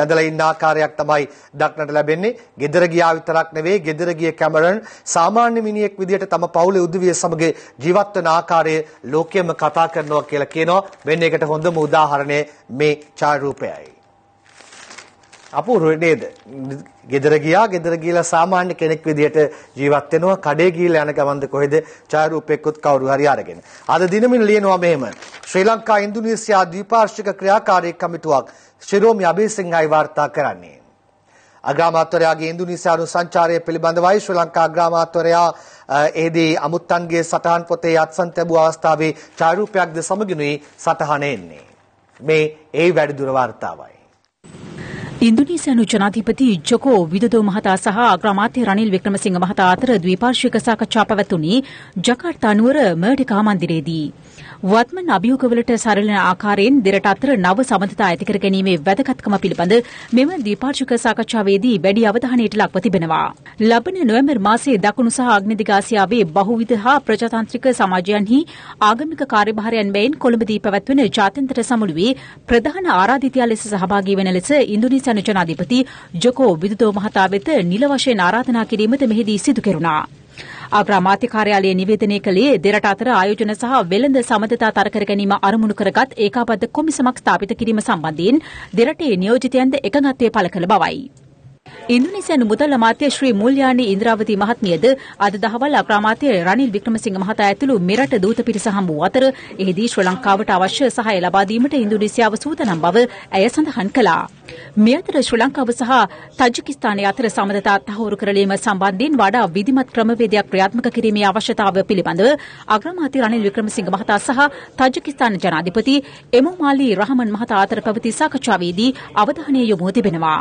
ඇදලා ඉන්න ආකාරයක් තමයි දක්නට ලැබෙන්නේ. ගෙදර ගියා විතරක් නෙවෙයි ගෙදර ගිය කැමරන් සාමාන්‍ය මිනිහෙක් විදිහට තම පවුලේ උදවිය සමග ජීවත් වෙන ආකාරය ලෝකයේම කතා කරනවා කියලා කියනවා. මෙන්න ඒකට හොඳම උදාහරණය මේ ඡායාරූපයයි. අපූර්ව නේද? ගෙදර ගියා ගෙදර ගිහලා සාමාන්‍ය කෙනෙක් විදිහට ජීවත් වෙනවා කඩේ ගිහලා යන ගමන්ද කොහෙද ඡායාරූපයක්වත් කවුරු හරි අරගෙන. අද දිනමින් ලියනවා මෙහෙම. ශ්‍රී ලංකා ඉන්දුනීසියා ද්විපාර්ශ්වික ක්‍රියාකාරී කමිටුවක් ශිරෝමි අබේසිංහයි වාර්තා කරන්නේ. අග්‍රාමාත්වරයාගේ ඉන්දුනීසියානු සංචාරය පිළිබඳවයි ශ්‍රී ලංකා අග්‍රාමාත්වරයා එහිදී අමුත්තන්ගේ සටහන් පොතේ අත්සන් තැබූ අවස්ථාවේ ඡායාරූපයක්ද සමගිනුයි සටහන එන්නේ. මේ ඒ වැඩිදුර වාර්තාවයි. ඉන්දුනීසියානු ජනාධිපති ජොකෝ විදොදෝ මහතා සහ අග්‍රාමාත්‍ය රනිල් වික්‍රමසිංහ මහතා අතර ද්විපාර්ශ්වික සාකච්ඡා පැවැතුණි ජකාර්තා නුවර මර්ඩිකා මන්දිරයේදී. වත්මන් අභියෝගවලට සරලන ආකාරයෙන් දෙරට අතර නව සමඳතා ඇති කර ගැනීමේ වැදගත්කම පිළිබඳ මෙම ද්විපාර්ශ්වික සාකච්ඡාවේදී වැඩි අවධානයට ලක්ව තිබෙනවා. ලබන නොවැම්බර් මාසයේ දකුණු සහ අග්නිදිග ආසියාවේ බහුවිධ හා ප්‍රජාතාන්ත්‍රික සමාජයන්හි ආගමික කාර්යභාරයන් මෙයින් කොළඹදී පැවැත්වෙන ජාත්‍යන්තර සමුළුවේ ප්‍රධාන ආරාධිතයා ලෙස සහභාගී වන ලෙස ඉන්දුනීසියානු සංවිධාන ජනාධිපති ජොකෝ විදුතෝ මහතා වෙත නිල වශයෙන් ආරාධනා කිරීමද මෙහිදී සිදු කෙරුණා. අප්‍රාමාත්‍ය කාර්යාලයේ නිවේදනය කළේ දෙරට අතර ආයෝජන සහ වෙළඳ සමතතා තරකර ගැනීම අරමුණු කරගත් ඒකාබද්ධ කොමිසමක් ස්ථාපිත කිරීම සම්බන්ධයෙන් දෙරටේ නියෝජිතයන්ද එකඟත්වය පළ කළ බවයි. ඉන්දුනීසියානු මුදල් අමාත්‍ය ශ්‍රී මුල්යානි ඉන්ද්‍රාවති මහත්මියද අද දහවල් අප්‍රාමාත්‍ය රනිල් වික්‍රමසිංහ මහතා ඇතුළු මෙරට දූත පිරිස හමු අතර එහිදී ශ්‍රී ලංකාවට අවශ්‍ය සහාය ලබා දීමට ඉන්දුනීසියාව සූදානම් බව ඇය සඳහන් කළා. මේ අතර ශ්‍රී ලංකාව සහ තජිකිස්තානය අතර සමඳතා තහවුරු කරලීම සම්බන්ධයෙන් වඩා විධිමත් ක්‍රමවේදයක් ක්‍රියාත්මක කිරීමේ අවශ්‍යතාවය පිළිබඳව අග්‍රාමාත්‍ය රනිල් වික්‍රමසිංහ මහතා සහ තජිකිස්තාන ජනාධිපති එමෝමාලි රහමන් මහතා අතර පැවති සාකච්ඡාවේදී අවධානය යොමු තිබෙනවා.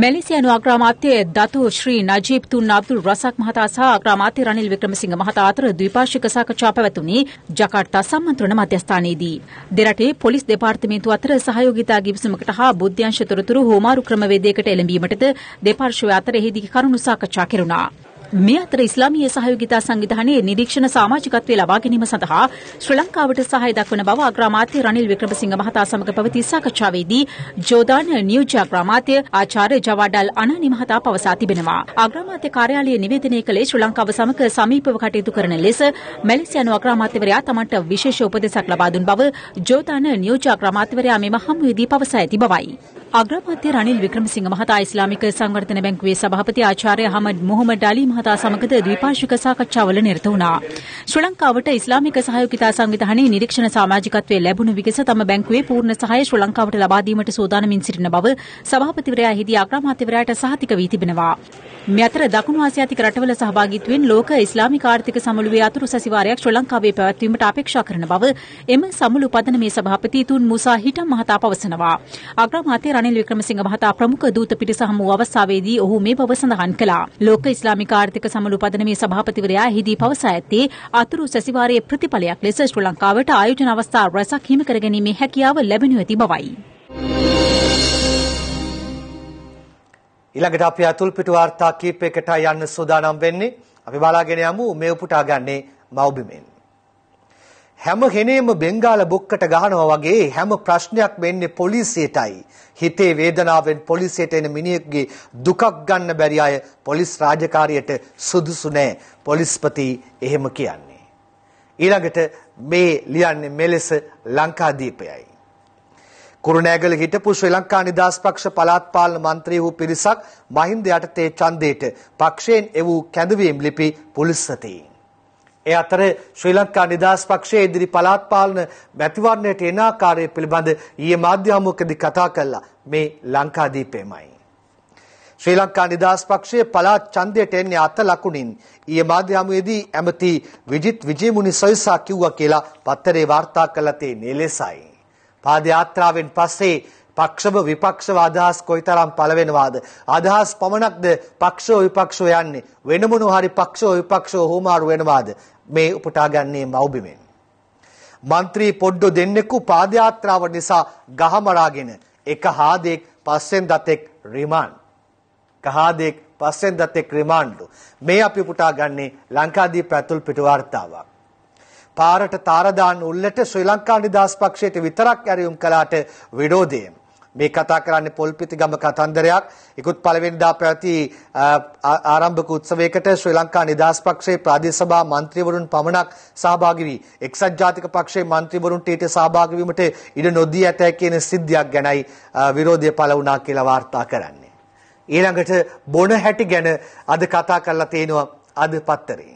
මැලේසියානු අග්‍රාමාත්‍ය දතු ශ්‍රී නජීබ් තුන් අබ්දුල් රසක් මහතා සහ අග්‍රාමාත්‍ය රනිල් වික්‍රමසිංහ මහතා අතර ද්විපාක්ෂික සාකච්ඡා පැවැතුණේ ජකාර්තා සම්මන්ත්‍රණ මධ්‍යස්ථානයේදී. දෙරටේ පොලිස් දෙපාර්තමේන්තුව අතර සහයෝගිතා ගිවිසුමකට හා බුද්ධ්‍යංශ තොරතුරු හෝමාරු ක්‍රමවේදයකට එළඹීමටද දෙපාර්ශ්ව අතර එහිදී කරුණු සාකච්ඡා කෙරුණා. මේ අතර ඉස්ලාමීය සහයෝගිතා සංවිධානයේ නිරීක්ෂණ සමාජිකත්වය ලබා ගැනීම සඳහා ශ්‍රී ලංකාවට සහාය දක්වන බව අග්‍රාමාත්‍ය රනිල් වික්‍රමසිංහ මහතා සමග පැවති සාකච්ඡාවේදී ජෝදාන නියුජ අග්‍රාමාත්‍ය ආචාර්ය ජවඩල් අනනි මහතා පවසා තිබෙනවා. අග්‍රාමාත්‍ය කාර්යාලයේ නිවේදනය කළේ ශ්‍රී ලංකාව සමග සමීපව කටයුතු කරන ලෙස මැලේසියානු අග්‍රාමාත්‍යවරයා තමන්ට විශේෂ උපදෙසක් ලබා දුන් බව ජෝදාන නියුජ අග්‍රාමාත්‍යවරයා මෙම හමුවේදී පවසා ඇති බවයි. අග්‍රාමාත්‍ය රනිල් වික්‍රමසිංහ මහතා ඉස්ලාමික සංවර්ධන බැංකුවේ සභාපති ආචාර්ය හමඩ් මොහොමඩ් අලි මහතා සමගද ද්විපාක්ෂික සාකච්ඡාවල නිරත වුණා. ශ්‍රී ලංකාවට ඉස්ලාමික සහයෝගිතා සංවිධානයේ නිරීක්ෂණ සමාජිකත්වයේ ලැබුණු විගස තම බැංකුවේ පූර්ණ සහාය ශ්‍රී ලංකාවට ලබා දීමට සූදානමින් සිටින බව සභාපතිවරයා හිදී අග්‍රාමාත්‍යවරයාට සහතික වී තිබෙනවා. මේ අතර දකුණු ආසියාතික රටවල සහභාගීත්වයෙන් ලෝක ඉස්ලාමික ආර්ථික සමුළුවේ අතුරු සැසිවාරයක් ශ්‍රී ලංකාවේ පැවැත්වීමට අපේක්ෂා කරන බව එම සමුළු පදනමේ සභාපති තුන් මුසා හිටම් මහතා පවසනවා. අග්‍රාමාත්‍ය රනිල් වික්‍රමසිංහ මහතා ප්‍රමුඛ දූත පිරිස හමු අවස්ථාවේදී ඔහු මේ බව සඳහන් කළා. ලෝක ඉස්ලාමික ආර්ථික සමුළු පදනමේ සභාපතිවරයා එහිදී පවසා ඇත්තේ අතුරු සැසිවාරයේ ප්‍රතිඵලයක් ලෙස ශ්‍රී ලංකාවට ආයෝජන අවස්ථා රැසක් හිමි කරගැනීමේ හැකියාව ලැබෙනු ඇති බවයි. ඊළඟට අපි අතුල් පිටු වාර්තා කීපයකට යන්න සූදානම් වෙන්නේ. අපි බලාගෙන යමු මේ උපුටා ගන්නේ මව්බිමෙන්. හැම හෙනේම බෙන්ගාල බොක්කට ගහනවා වගේ හැම ප්‍රශ්නයක් වෙන්නේ පොලිසියටයි. හිතේ වේදනාවෙන් පොලිසියට එන මිනිහෙක්ගේ දුකක් ගන්න බැරි අය පොලිස් රාජකාරියට සුදුසු නෑ. පොලිස්පති එහෙම කියන්නේ. ඊළඟට මේ ලියන්නේ මෙලෙස ලංකාදීපයයි. කුරුණෑගල හිටපු ශ්‍රී ලංකා නිදහස් පක්ෂ පළාත් පාලන මන්ත්‍රී වූ පිරිසක් මහින්ද යටතේ ඡන්දයට පක්ෂයෙන් එවූ කැඳවීම් ලිපි පොලිස් සතේ. ඒ අතර ශ්‍රී ලංකා නිදහස් පක්ෂයේ ඉදිරි පළාත් පාලන මැතිවරණයට එන ආකාරය පිළිබඳ ඊයේ මාධ්‍ය හමුවකදී කතා කළා මේ ලංකාදීපෙමයි. ශ්‍රී ලංකා නිදහස් පක්ෂයේ පළාත් ඡන්දයට එන්නේ අත ලකුණින් ඊයේ මාධ්‍ය හමුවේදී ඇමති විජිත් විජේමුනි සොයිසා කිව්වා කියලා පත්තරේ වාර්තා කළා තේ නෙලෙසයි. පාදයාත්‍රාවෙන් පස්සේ පක්ෂව විපක්ෂව අදහස් කොයිතරම් පළවෙනවාද අදහස් පමණක්ද පක්ෂෝ විපක්ෂෝ යන්නේ වෙන මොන හරි පක්ෂෝ විපක්ෂෝ හුමාරු වෙනවාද මේ උපුටා ගන්නේ මව්බිමෙන් മന്ത്രി පොඩ්ඩෝ දෙන්නෙකු පාදයාත්‍රාව නිසා ගහමරාගෙන එක හාදෙක් පස්සෙන් දතෙක් රිමාන්ඩ් කහාදෙක් පස්සෙන් දතෙක් රිමාන්ඩ්ලු මේ අපි උපුටා ගන්නේ ලංකාදීප ඇතුල් පිටු වාර්තාවක් පාරට තාර දාන්න උල්ලට ශ්‍රී ලංකා නිදහස් පක්ෂයට විතරක් ඇරියුම් කළාට විරෝධය මේ කතා කරන්නේ පොල්පිති ගම කතන්දරයක්. ඉක්ුත් පළවෙනිදා පැවති ආරම්භක උත්සවයකට ශ්‍රී ලංකා නිදහස් පක්ෂයේ ප්‍රාදේශ සභා මන්ත්‍රීවරුන් පමණක් සහභාගී වී එක්සත් ජාතික පක්ෂයේ මන්ත්‍රීවරුන්ට ඊට සහභාගී වීමට ඉඩ නොදී ඇතැයි කියන සිද්ධියක් ගැනයි විරෝධය පළ වුණා කියලා වාර්තා කරන්නේ. ඊළඟට බොන හැටි ගැන අද කතා කරලා තිනවා අද පත්තරේ.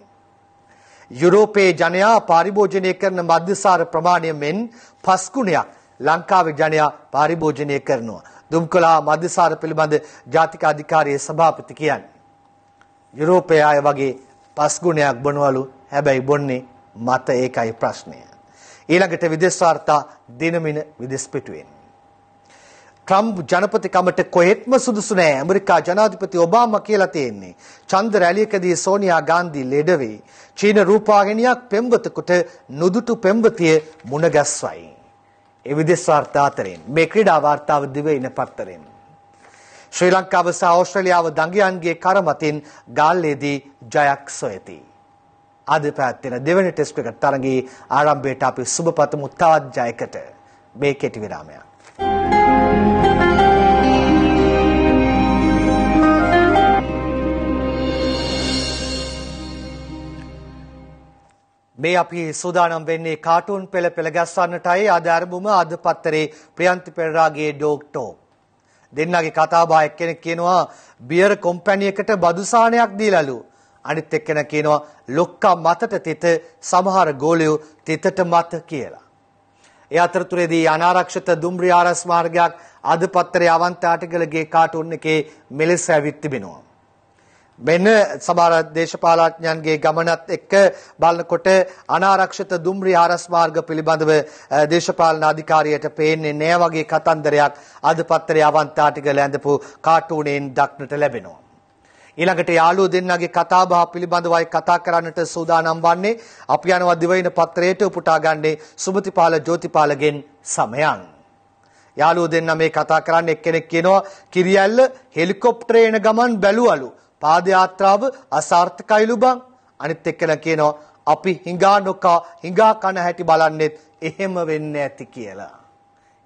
යුරෝපයේ ජනයා පරිභෝජනය කරන මද්‍යසාර ප්‍රමාණය මෙන් පස් ගුණයක් ලංකාවේ ජනයා පරිභෝජනය කරනවා. දුම්කොලා මද්‍යසාර පිළිබඳ ජාතික අධිකාරියේ සභාපති කියන්නේ. යුරෝපයේ අය වගේ පස් ගුණයක් බොනවලු. හැබැයි බොන්නේ මත ඒකයි ප්‍රශ්නය. ඊළඟට විදේශ වාර්තා දිනමින විදේශ පිටුවෙන් ට්‍රම්ප් ජනපතිකමට කොහෙත්ම සුදුසු නෑ ඇමරිකා ජනාධිපති ඔබාමා කියලා තියෙන්නේ. චන්ද රැලියකදී සෝනියා ගාන්ධි ලෙඩ වෙයි. චීන රූපවාහිනියක් පෙම්වතෙකුට නුදුටු පෙම්වතිය මුණ ගැස්වයි. ඒ විදේශ වාර්තා අතරින් මේ ක්‍රීඩා වාර්තාව දිවයින පත්තරෙන්. ශ්‍රී ලංකාව සහ ඕස්ට්‍රේලියාව දඟයන්ගේ කර මතින් ගාල්ලේදී ජයක් සොයති. අද පැවැත්වෙන දෙවැනි ටෙස්ට් ක්‍රිකට් තරඟයේ ආරම්භයට අපි සුබ පතමු තවත් ජයකට. මේ කෙටි විරාමයක්. thank you මේ අපි සූදානම් වෙන්නේ කාටුන් පෙළ පෙළ ගැස්වන්නටයි අද අරඹුම අද පත්තරේ ප්‍රියන්ති පෙරරාගේ ඩොක්ටෝ දෙන්නගේ කතාබහ එක්කෙනෙක් කියනවා බියර් කම්පැනි එකට බදුසානයක් දීලාලු අනිත් එක්කෙනා කියනවා ලොක්කා මතට තිත සමහර ගෝලියෝ තිතට මත කියලා ඒ අතරතුරේදී අනාරක්ෂිත දුම්රිය ආරස් මාර්ගයක් අද පත්තරේ අවන්ත ආටිකල් ගේ කාටුන් එකේ මෙලෙස ඇවිත් තිබෙනවා වෙන සමහර දේශපාලඥයන්ගේ ගමනත් එක්ක බලනකොට අනාරක්ෂිත දුම්රිය ආරස් මාර්ග පිළිබඳව දේශපාලන අධිකාරියට පේන්නේ නෑ වගේ කතන්දරයක් අද පත්‍රයේ අවන්තාටික ලැඳපු කාටුනෙන් දක්නට ලැබෙනවා. ඊළඟට යාළුව දෙන්නගේ කතාබහ පිළිබඳවයි කතා කරන්නට සූදානම් වන්නේ අපි යනවා දිවයින පත්‍රයට උපුටා ගන්නේ සුභතිපාල ජෝතිපාලගෙන් සමයන්. යාළුව දෙන්න මේ කතා කරන්නේ එක්කෙනෙක් කියනවා කිරියැල්ල හෙලිකොප්ටරේ එන ගමන් බැලුවලු පාදයාත්‍රාව අසාර්ථකයිලු බං. අනිත් එක්කන කියනවා අපි හිඟා නොකා හිඟා කන හැටි බලන්නෙත් එහෙම වෙන්න ඇති කියලා.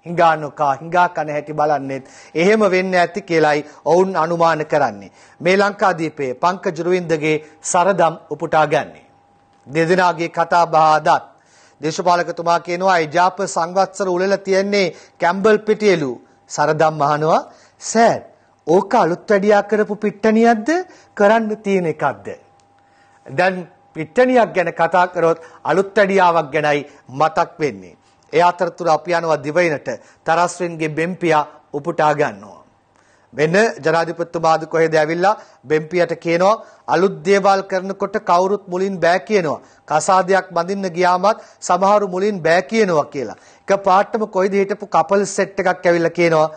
හිඟා නොකා හිඟා කන හැටි බලන්නෙත් එහෙම වෙන්න ඇති කියලයි ඔවුන් අනුමාන කරන්නේ. මේ ලංකාදීපයේ පංකජ රුවින්දගේ සරදම් උපුටා ගන්නේ. දෙදෙනාගේ කතා බහ අදත් දේශපාලකතුමා කියනවා එජාප සංවත්සර උළෙල තියෙන්නේ කැම්බල් පිටියලු සරදම් මහනවා සෑඩ් ඕක අලුත් වැඩියා කරපු පිට්ටනියක්ද කරන්න තියෙන එකක්ද? දැන් පිට්ටනියක් ගැන කතා කරොත් අලුත් වැඩියාවක් ගැනයි මතක් වෙන්නේ. ඒ අතරතුර අපි යනවා දිවයිනට තරස්වෙන්ගේ බෙම්පියා උපුටා ගන්නවා. වෙන ජනාධිපතිතුමාද කොහෙද ඇවිල්ලා බෙම්පියට කියනවා අලුත් දේවල් කරනකොට කවුරුත් මුලින් බෑ කියනවා. කසාදයක් බඳින්න ගියාමත් සමහරු මුලින් බෑ කියනවා කියලා. එක පාටම කොයිද හිටපු කපල් සෙට් එකක් ඇවිල්ලා කියනවා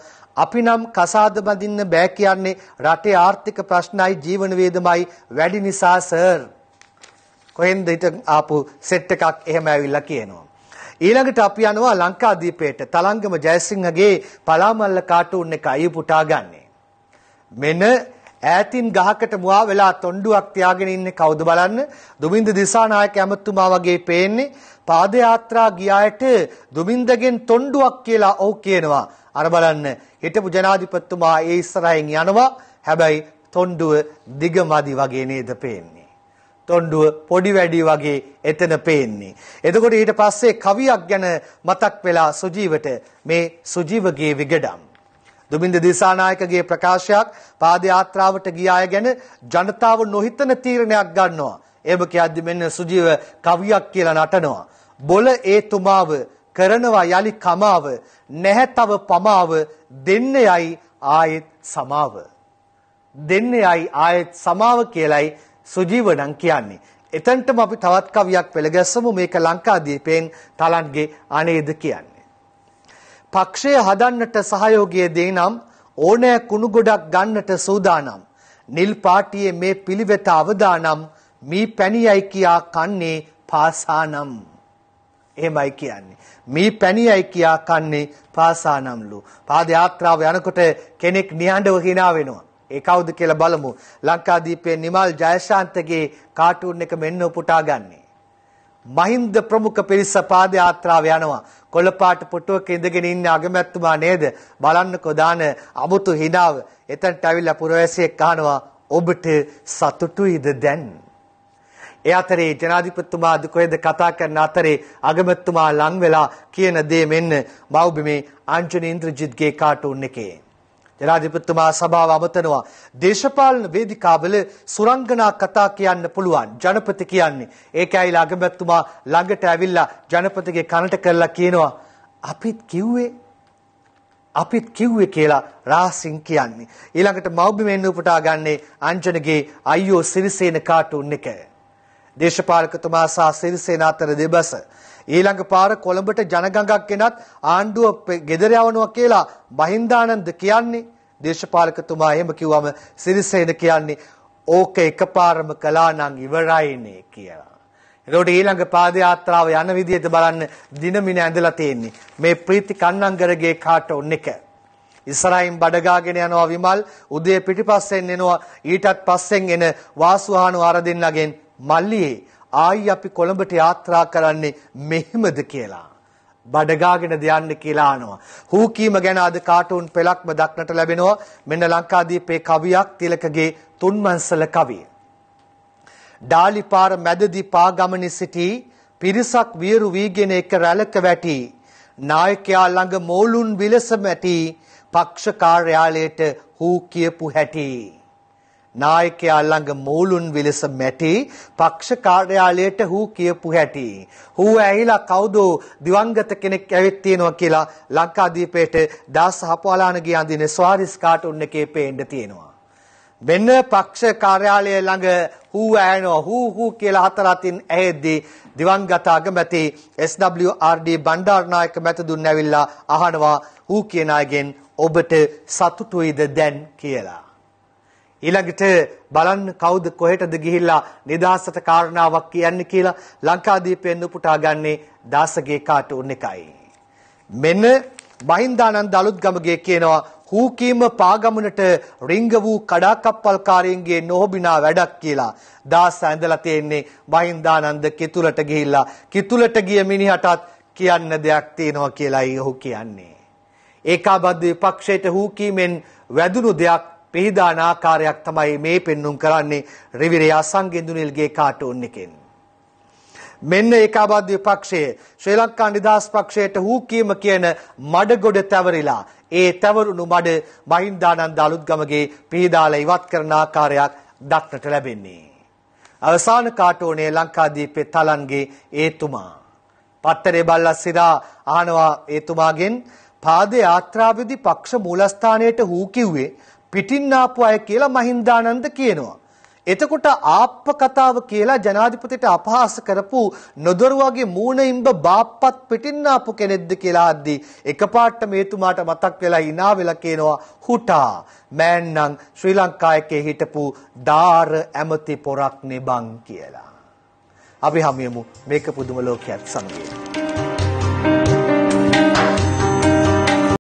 අපි නම් කසාද බඳින්න බෑ කියන්නේ රටේ ආර්ථික ප්‍රශ්නයි ජීවන වේදමයි වැඩි නිසා සර්. කොහෙන්ද හිට ආපු සෙට් එකක් එහෙම ඇවිල්ලා කියනවා. ඊළඟට අපි යනවා ලංකාදීපයට තලංගම ජයසිංහගේ පලාමල්ල කාටුන් එක අය පුටා ගන්නෙ. මෙන්න ඈතින් ගහකට මුවා වෙලා තොණ්ඩුවක් තියාගෙන ඉන්නේ කවුද බලන්න දුමින්ද දිසානායක ඇමතුමා වගේ පේන්නේ පාදයාත්‍රා ගියායට දුමින්දගෙන් තොණ්ඩුවක් කියලා ඔව් කියනවා අර බලන්න හිටපු ජනාධිපතිතුමා ඒ ඉස්සරහින් යනවා. හැබැයි තොණ්ඩුව දිගමදි වගේ නේද පේන්නේ. තොණ්ඩුව පොඩි වැඩි වගේ එතන පේන්නේ. එතකොට ඊට පස්සේ කවියක් ගැන මතක් වෙලා සුජීවට මේ සුජීවගේ විගඩම් දුමින්ද දිසානායකගේ ප්‍රකාශයක් පාදයාත්‍රාවට ගිය අය ගැන ජනතාව නොහිතන තීරණයක් ගන්නවා. එහෙම කියද්දි මෙන්න සුජීව කවියක් කියලා නටනවා. බොල ඒ තුමාව කරනවා යලි කමාව නැහැ තව පමාව දෙන්නේයි ආයෙත් සමාව දෙන්නේයි ආයෙත් සමාව කියලයි සුජීවණන් කියන්නේ එතනටම අපි තවත් කවියක් පෙළගැස්සමු මේක ලංකාදීපෙන් තලන්ගේ අනේද කියන්නේ පක්ෂය හදන්නට සහයෝගය දෙනම් ඕනෑ කුණු ගොඩක් ගන්නට සූදානම් නිල් පාටියේ මේ පිළිවෙත අවදානම් මී පැණියයි කියා කන්නේ පාසානම් එහෙමයි කියන්නේ. මේ පැණියයි කියා කන්නේ පාසානම්ලු. පාද යාත්‍රාව යනකොට කෙනෙක් නිහඬව hina වෙනවා. ඒ කවුද කියලා බලමු. ලංකාදීපයේ නිමල් ජයශාන්තගේ කාටුන් එක මෙන්න උපුටා ගන්නේ. මහින්ද ප්‍රමුඛ පිරිස පාද යාත්‍රාව යනවා. කොළපාට පුටුවක ඉඳගෙන ඉන්න අගමැතිතුමා නේද? බලන්නකෝ දාන අමුතු හිනාව. එතනට අවිලා පුරවැසියෙක් අහනවා ඔබට සතුටුයිද දැන්? ඒ අතරේ ජනාධිපතිතුමා කොහෙද කතා කරන අතරේ අගමැතිතුමා ලං වෙලා කියන දේ මෙන්න මව්බිමේ අංජනී ඉන්ද්‍රජිත්ගේ කාටුන් එකේ ජනාධිපතිතුමා සභාව අමතනවා දේශපාලන වේදිකාවල සුරංගනා කතා කියන්න පුළුවන් ජනපති කියන්නේ ඒකයි ළඟමැතිතුමා ළඟට ඇවිල්ලා ජනපතිගේ කනට කරලා කියනවා අපිත් කිව්වේ අපිත් කිව්වේ කියලා රාසින් කියන්නේ ඊළඟට මව්බිමෙන් උපුටා ගන්නේ අංජනගේ අයියෝ සිරිසේන කාටුන් එකේ දේශපාලකතුමා සහ සිරිසේනාතර දෙබස ඊළඟ පාර කොළඹට ජනගඟක් එනත් ආණ්ඩුව ගෙදර යවනවා කියලා මහින්දානන්ද කියන්නේ දේශපාලකතුමා එහෙම කිව්වම සිරිසේන කියන්නේ ඕක එකපාරම කළා නම් ඉවරයිනේ කියලා. එතකොට ඊළඟ පාදයාත්‍රාව යන විදිහට බලන්න දිනමින ඇඳලා තියෙන්නේ මේ ප්‍රීති කන්නංගරගේ කාට ඔන්න එක ඉස්සරහින් බඩගාගෙන යනවා විමල් උදේ පිටිපස්සෙන් එනවා ඊටත් පස්සෙන් එන වාසුහානු ආරදින්නගෙන් මල්ලියේ ආයි අපි කොළඹට යාත්‍රා කරන්නේ මෙහෙමද කියලා. බඩගාගෙන දයන්න කියලා අහනවා. හූකීම ගැන අද කාටුන් පෙළක්ම දක්නට ලැබෙනවා. මෙන්න ලංකාදීපේ කවියක් තිලකගේ තුන්මංසල කවිය. ඩාලිපාර මැදදී පා ගමනේ සිටි පිරිසක් වියරු වීගෙන එක රැළක වැටි නායකයා ළඟ මෝලුන් විලස මැටි පක්ෂ කාර්යාලයට හූ කියපු හැටි නායකයා ළඟ මූලුන් විලස මැටි පක්ෂ කාර්යාලයට හූ කියපු හැටි හූ ඇහිලා කවුද දිවංගත කෙනෙක් ඇවිත් තියෙනවා කියලා ලංකාදීපේට දාස හපවලාන ගිය අඳින ස්වාරිස් කාටුන් එකේ පේන්න තියෙනවා වෙන පක්ෂ කාර්යාලය ළඟ හූ ඇහෙනවා හූ හූ කියලා හතර අතින් ඇහෙද්දී දිවංගත අගමැති SWRD බණ්ඩාරනායක මැතිදුන් ඇවිල්ලා අහනවා හූ කියන අයගෙන් ඔබට සතුටුයිද දැන් කියලා ඊළඟට බලන්න කවුද කොහෙටද ගිහිල්ලා නිදාසට කාරණාවක් කියන්නේ කියලා ලංකාදීපයෙන් උපුටා ගන්නේ දාසගේ කාට උන් එකයි. මෙන්න බහින්දානන්ද අලුත්ගමගේ කියනවා හූකීම පාගමනට රිංග වූ කඩාකප්පල්කාරයන්ගේ නොහොබිනා වැඩක් කියලා. දාස ඇඳලා තියෙන්නේ බහින්දානන්ද කිතුලට ගිහිල්ලා කිතුලට ගිය මිනිහටත් කියන්න දෙයක් තියෙනවා කියලායි ඔහු කියන්නේ. ඒකාබද්ධ විපක්ෂයට හූකීමෙන් වැදුණු දෙයක් පිහිදාන ආකාරයක් තමයි මේ පෙන්눔 කරන්නේ රිවිරේ අසංගෙඳුනිල්ගේ කාටුන් එකෙන්. මෙන්න ඒකාබද්ධ විපක්ෂයේ ශ්‍රී ලංකා නිදහස් පක්ෂයට හූකීම කියන මඩගොඩ තැවරිලා ඒ තැවරුණු මඩ මහින්දානන්ද අලුත්ගමගේ පිහිදාලා ඉවත් කරන ආකාරයක් දක්නට ලැබෙන්නේ. අවසාන කාටෝනේ ලංකාදීපේ තලන්ගේ ඒතුමා. පත්තරේ බල්ලා සිරා අහනවා ඒතුමාගෙන් පාදේ යාත්‍රාවේදී පක්ෂ මූලස්ථානයට හූ කිව්වේ පිටින් ආපු අය කියලා මහින්දානන්ද කියනවා. එතකොට ආප්ප කතාව කියලා ජනාධිපතිට අපහාස කරපු නොදොරුවගේ මූණ ඉඹ බාප්පත් පිටින් ආපු කෙනෙක්ද කියලා අද්දී එකපාරට මේතුමාට මතක් වෙලා hina වෙලා කියනවා හුටා මෑන්නම් ශ්‍රී ලංකාවේ හිටපු ඩාර ඇමති පොරක් නෙබන් කියලා. අපි හමුයමු මේක පුදුම ලෝකයක් සමගින්.